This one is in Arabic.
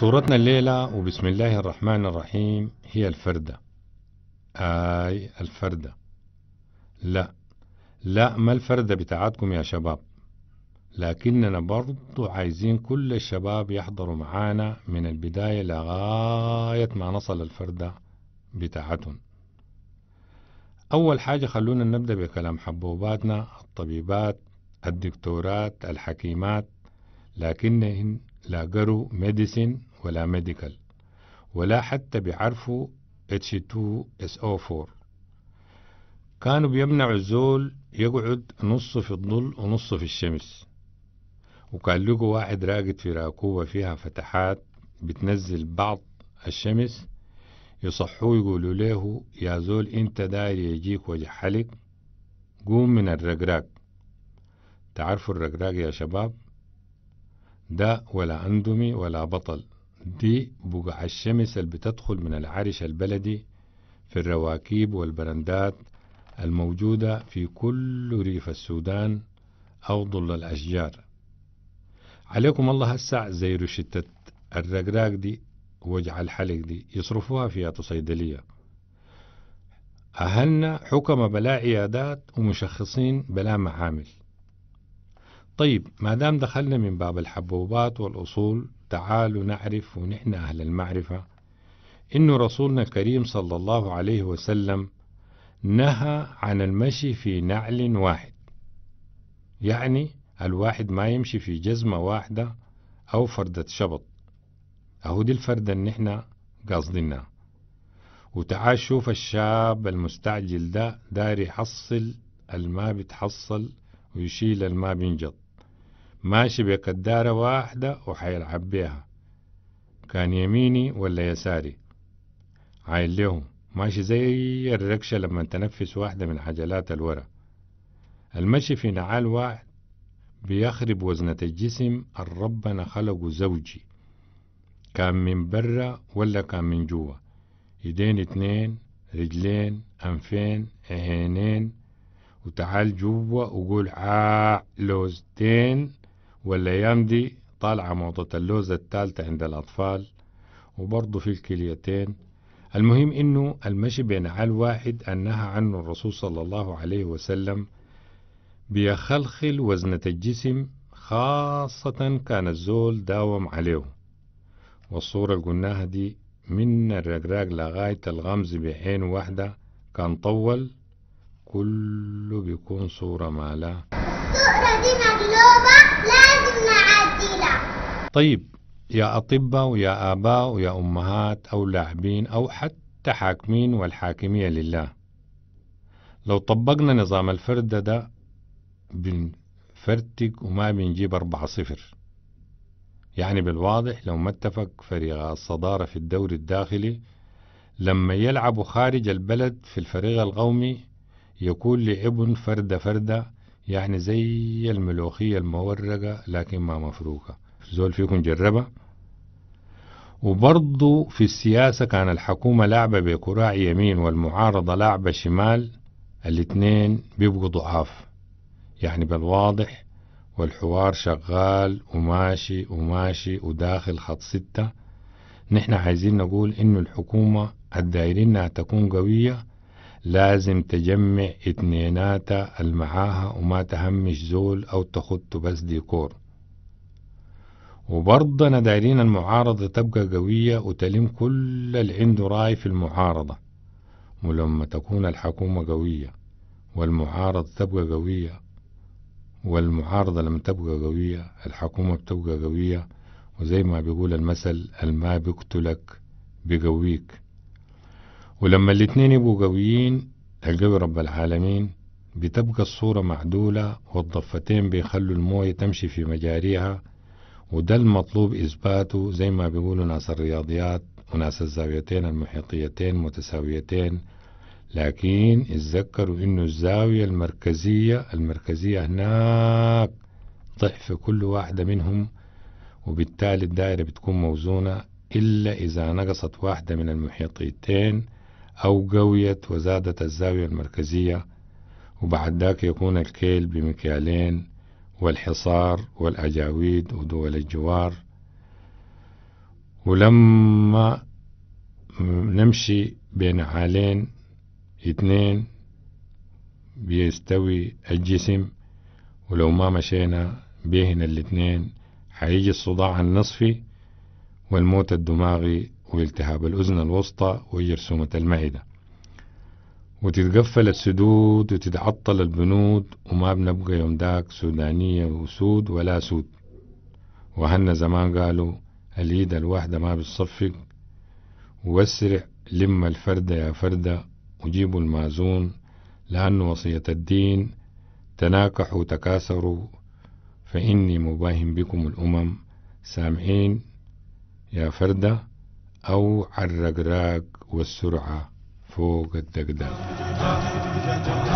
صورتنا الليلة وبسم الله الرحمن الرحيم هي الفردة آي الفردة لا لا ما الفردة بتاعتكم يا شباب لكننا برضو عايزين كل الشباب يحضروا معانا من البداية لغاية ما نصل الفردة بتاعتهم أول حاجة خلونا نبدأ بكلام حبوباتنا الطبيبات الدكتورات الحكيمات لكنهن لا قروا ميديسين ولا ميديكال ولا حتى بيعرفوا H2SO4 كانوا بيمنعوا الزول يقعد نص في الظل ونص في الشمس وكان لقوا واحد راقد في راكوبة فيها فتحات بتنزل بعض الشمس يصحوا يقولوا له يا زول انت داير يجيك وجه حلق قوم من الرقراق تعرفوا الرقراق يا شباب دا ولا أندمي ولا بطل دي بقع الشمس اللي بتدخل من العرش البلدي في الرواكيب والبرندات الموجودة في كل ريف السودان أو ظل الأشجار عليكم الله هسع زي رشدة الرقراق دي وجع الحلق دي يصرفوها فيها صيدلية أهلنا حكم بلا عيادات ومشخصين بلا معامل طيب ما دام دخلنا من باب الحبوبات والأصول تعالوا نعرف ونحن أهل المعرفة إن رسولنا الكريم صلى الله عليه وسلم نهى عن المشي في نعل واحد يعني الواحد ما يمشي في جزمة واحدة أو فردة شبط أهو دي الفردة اللي نحن قاصدينها وتعال شوف الشاب المستعجل ده داري يحصل الما بتحصل ويشيل الما بينجط ماشي بكدارة واحدة وحيلعب بيها كان يميني ولا يساري عايل لهم ماشي زي الركشة لما تنفس واحدة من عجلات الورا المشي في نعال واحد بيخرب وزنة الجسم الربنا خلقه زوجي كان من برا ولا كان من جوا ايدين اتنين رجلين انفين عينين وتعال جوا وقول عا آه، لوزتين والأيام دي طالعة موضة اللوزة التالتة عند الأطفال وبرضه في الكليتين المهم إنه المشي بين عال واحد أنها عنه الرسول صلى الله عليه وسلم بيخلخل وزنة الجسم خاصة كان الزول داوم عليه والصورة قلناها دي من الرقراق لغاية الغمز بعين واحدة كان طول كله بيكون صورة ما لا السؤرة دي مقلوبة لازم نعدلها طيب يا أطباء ويا آباء ويا أمهات أو لاعبين أو حتى حاكمين والحاكمية لله لو طبقنا نظام الفردة ده بنفرتك وما بنجيب أربعة صفر يعني بالواضح لو ما اتفق فريق الصدارة في الدوري الداخلي لما يلعبوا خارج البلد في الفريق القومي يكون لعب فردة فردة يعني زي الملوخية المورقة لكن ما مفروكة زول فيكم جربها وبرضو في السياسة كان الحكومة لعبة بكراع يمين والمعارضة لعبة شمال الاتنين بيبقوا ضعاف يعني بالواضح والحوار شغال وماشي وماشي وداخل خط ستة نحن عايزين نقول إنه الحكومة الدايرين تكون قوية لازم تجمع اتنيناتا المعاها وما تهمش زول أو تخط بس ديكور وبرضنا دايرين المعارضة تبقى قوية وتلم كل اللي عنده رأي في المعارضة ولما تكون الحكومة قوية والمعارضة تبقى قوية والمعارضة لما تبقى قوية الحكومة بتبقى قوية وزي ما بيقول المثل الما بيقتلك بقويك ولما الاتنين يبقوا قويين القوي رب العالمين بتبقى الصورة معدولة والضفتين بيخلوا الموية تمشي في مجاريها وده المطلوب إثباته زي ما بيقولوا ناس الرياضيات وناس الزاويتين المحيطيتين متساويتين لكن اتذكروا إنه الزاوية المركزية المركزية هناك ضعف كل واحدة منهم وبالتالي الدائرة بتكون موزونة إلا إذا نقصت واحدة من المحيطيتين أو قويت وزادت الزاوية المركزية وبعد ذاك يكون الكيل بمكيالين والحصار والأجاويد ودول الجوار ولما نمشي بين عالين اتنين بيستوي الجسم ولو ما مشينا بيهن الاتنين حيجي الصداع النصفي والموت الدماغي والتهاب الأذن الوسطى وجرثومة المعدة وتتقفل السدود وتتعطل البنود وما بنبقى يوم داك سودانية وسود ولا سود وهن زمان قالوا اليد الواحدة ما بتصفق واسرع لم الفردة يا فردة وجيبوا المازون لأن وصية الدين تناكحوا تكاثروا فإني مباهم بكم الأمم سامعين يا فردة أو على الرقراق والسرعة فوق الدقدق